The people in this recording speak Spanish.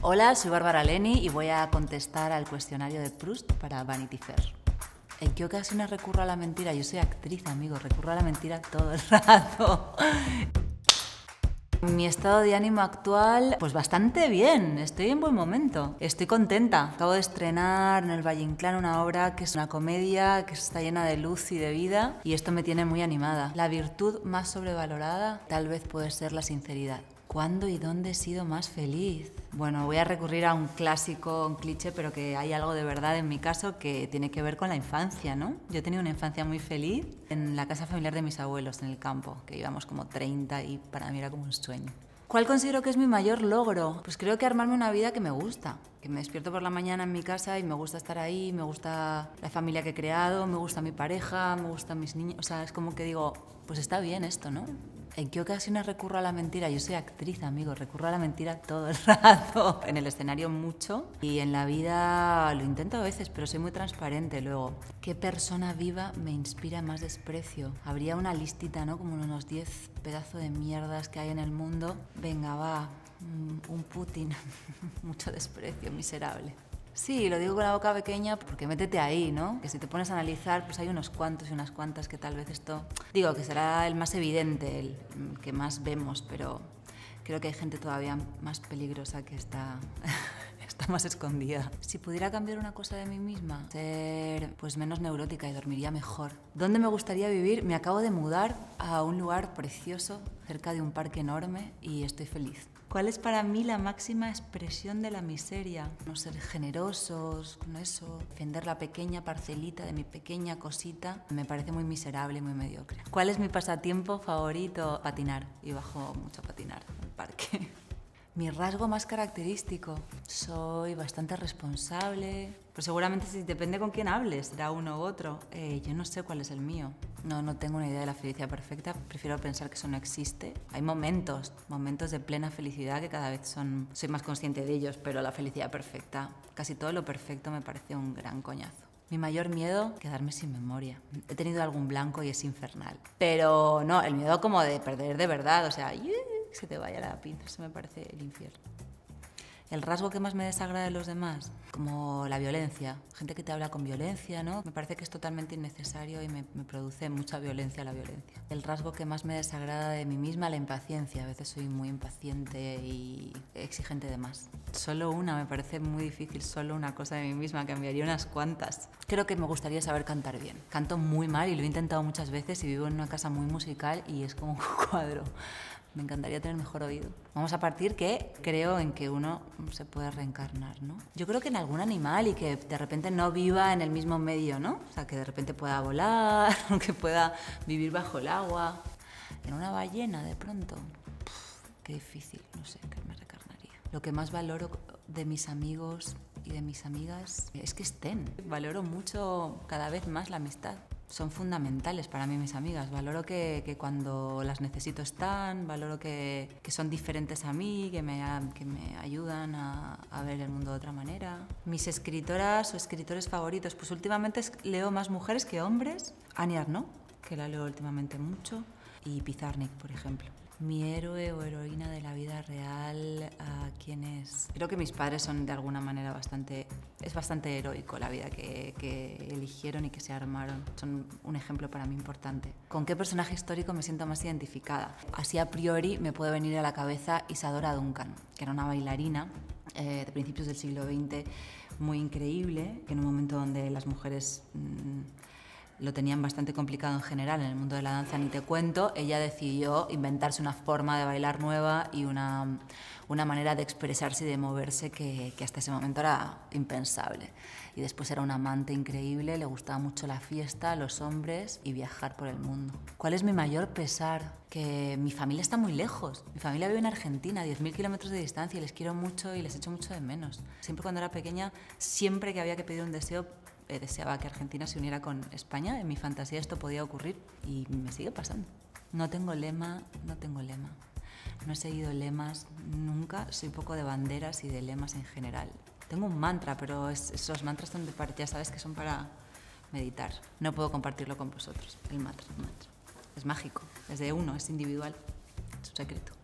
Hola, soy Bárbara Leni y voy a contestar al cuestionario de Proust para Vanity Fair. ¿En eh, qué ocasiones recurro a la mentira? Yo soy actriz, amigo, recurro a la mentira todo el rato. Mi estado de ánimo actual, pues bastante bien, estoy en buen momento, estoy contenta. Acabo de estrenar en el Valle Inclán una obra que es una comedia, que está llena de luz y de vida, y esto me tiene muy animada. La virtud más sobrevalorada tal vez puede ser la sinceridad. ¿Cuándo y dónde he sido más feliz? Bueno, voy a recurrir a un clásico, un cliché, pero que hay algo de verdad en mi caso que tiene que ver con la infancia, ¿no? Yo he tenido una infancia muy feliz en la casa familiar de mis abuelos, en el campo, que íbamos como 30 y para mí era como un sueño. ¿Cuál considero que es mi mayor logro? Pues creo que armarme una vida que me gusta, que me despierto por la mañana en mi casa y me gusta estar ahí, me gusta la familia que he creado, me gusta mi pareja, me gustan mis niños, o sea, es como que digo, pues está bien esto, ¿no? ¿En qué ocasiones recurro a la mentira? Yo soy actriz, amigo, recurro a la mentira todo el rato. En el escenario mucho y en la vida lo intento a veces, pero soy muy transparente luego. ¿Qué persona viva me inspira más desprecio? Habría una listita, ¿no? Como unos 10 pedazos de mierdas que hay en el mundo. Venga, va, mm, un Putin, mucho desprecio, miserable. Sí, lo digo con la boca pequeña porque métete ahí, ¿no? Que si te pones a analizar, pues hay unos cuantos y unas cuantas que tal vez esto, digo, que será el más evidente, el que más vemos, pero creo que hay gente todavía más peligrosa que está está más escondida. Si pudiera cambiar una cosa de mí misma, ser pues menos neurótica y dormiría mejor. ¿Dónde me gustaría vivir? Me acabo de mudar a un lugar precioso, cerca de un parque enorme y estoy feliz. ¿Cuál es para mí la máxima expresión de la miseria? No ser generosos no eso, defender la pequeña parcelita de mi pequeña cosita, me parece muy miserable muy mediocre. ¿Cuál es mi pasatiempo favorito? Patinar. Y bajo mucho a patinar el parque. Mi rasgo más característico. Soy bastante responsable. Pero pues seguramente si depende con quién hables, será uno u otro. Eh, yo no sé cuál es el mío. No, no tengo una idea de la felicidad perfecta. Prefiero pensar que eso no existe. Hay momentos, momentos de plena felicidad que cada vez son, soy más consciente de ellos, pero la felicidad perfecta, casi todo lo perfecto me parece un gran coñazo. Mi mayor miedo, quedarme sin memoria. He tenido algún blanco y es infernal. Pero no, el miedo como de perder de verdad, o sea, se te vaya la pinza, eso me parece el infierno. El rasgo que más me desagrada de los demás, como la violencia, gente que te habla con violencia, ¿no? Me parece que es totalmente innecesario y me, me, produce mucha violencia la violencia. El rasgo que más me desagrada de mí misma, la impaciencia. A veces soy muy impaciente y exigente de más. Solo una, me parece muy difícil, solo una cosa de mí misma, que cambiaría unas cuantas. Creo que me gustaría saber cantar bien. Canto muy mal y lo he intentado muchas veces y vivo en una casa muy musical y es como un cuadro me encantaría tener mejor oído. Vamos a partir que creo en que uno se puede reencarnar, ¿no? Yo creo que en algún animal y que de repente no viva en el mismo medio, ¿no? O sea, que de repente pueda volar, que pueda vivir bajo el agua. En una ballena, de pronto. qué difícil, no sé, que me reencarnaría. Lo que más valoro de mis amigos y de mis amigas es que estén. Valoro mucho cada vez más la amistad son fundamentales para mí mis amigas. Valoro que, que cuando las necesito están, valoro que, que, son diferentes a mí, que me, que me ayudan a, a, ver el mundo de otra manera. Mis escritoras o escritores favoritos, pues últimamente leo más mujeres que hombres. Ani ¿no? que la leo últimamente mucho. Y Pizarnik, por ejemplo mi héroe o heroína de la vida real, ¿a quién es? Creo que mis padres son de alguna manera bastante... Es bastante heroico la vida que, eligieron y que se armaron. Son un ejemplo para mí importante. ¿Con qué personaje histórico me siento más identificada? Así a priori me puede venir a la cabeza Isadora Duncan, que era una bailarina eh, de principios del siglo XX muy increíble, que en un momento donde las mujeres... Mm, lo tenían bastante complicado en general en el mundo de la danza, ni te cuento, ella decidió inventarse una forma de bailar nueva y una una manera de expresarse y de moverse que, hasta ese momento era impensable. Y después era un amante increíble, le gustaba mucho la fiesta, los hombres y viajar por el mundo. ¿Cuál es mi mayor pesar? Que mi familia está muy lejos. Mi familia vive en Argentina, 10.000 kilómetros de distancia, y les quiero mucho y les echo mucho de menos. Siempre cuando era pequeña, siempre que había que pedir un deseo, eh, deseaba que Argentina se uniera con España. En mi fantasía esto podía ocurrir y me sigue pasando. No tengo lema, no tengo lema. No he seguido lemas nunca, soy poco de banderas y de lemas en general. Tengo un mantra, pero esos mantras son de, ya sabes que son para meditar. No puedo compartirlo con vosotros, el mantra. El mantra. Es mágico, es de uno, es individual, es un secreto.